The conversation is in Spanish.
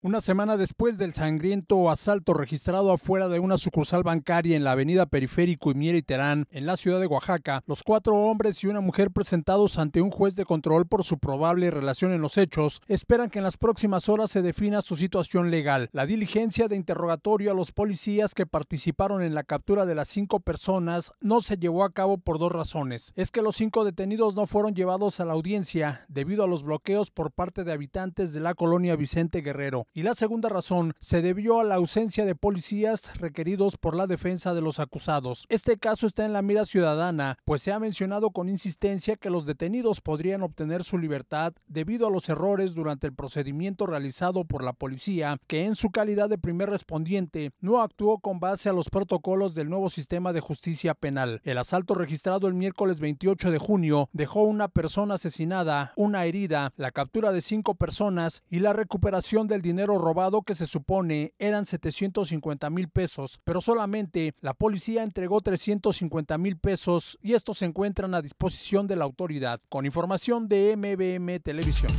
Una semana después del sangriento asalto registrado afuera de una sucursal bancaria en la avenida Periférico y Miera y Terán, en la ciudad de Oaxaca, los cuatro hombres y una mujer presentados ante un juez de control por su probable relación en los hechos, esperan que en las próximas horas se defina su situación legal. La diligencia de interrogatorio a los policías que participaron en la captura de las cinco personas no se llevó a cabo por dos razones. Es que los cinco detenidos no fueron llevados a la audiencia debido a los bloqueos por parte de habitantes de la colonia Vicente Guerrero y la segunda razón se debió a la ausencia de policías requeridos por la defensa de los acusados. Este caso está en la mira ciudadana, pues se ha mencionado con insistencia que los detenidos podrían obtener su libertad debido a los errores durante el procedimiento realizado por la policía, que en su calidad de primer respondiente no actuó con base a los protocolos del nuevo sistema de justicia penal. El asalto registrado el miércoles 28 de junio dejó una persona asesinada, una herida, la captura de cinco personas y la recuperación del dinero robado que se supone eran 750 mil pesos, pero solamente la policía entregó 350 mil pesos y estos se encuentran a disposición de la autoridad. Con información de MBM Televisión.